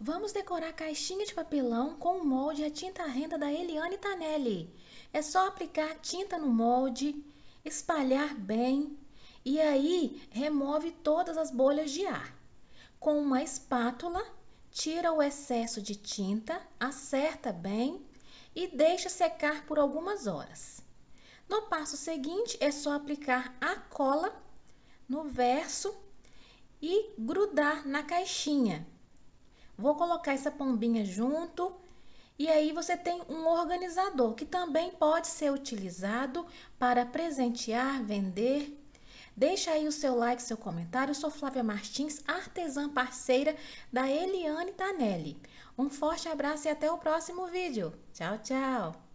Vamos decorar a caixinha de papelão com o molde e a tinta renda da Eliane Tanelli. É só aplicar tinta no molde, espalhar bem e aí remove todas as bolhas de ar. Com uma espátula, tira o excesso de tinta, acerta bem e deixa secar por algumas horas. No passo seguinte é só aplicar a cola no verso e grudar na caixinha. Vou colocar essa pombinha junto. E aí você tem um organizador que também pode ser utilizado para presentear, vender. Deixa aí o seu like, seu comentário. Eu sou Flávia Martins, artesã parceira da Eliane Tanelli. Um forte abraço e até o próximo vídeo. Tchau, tchau!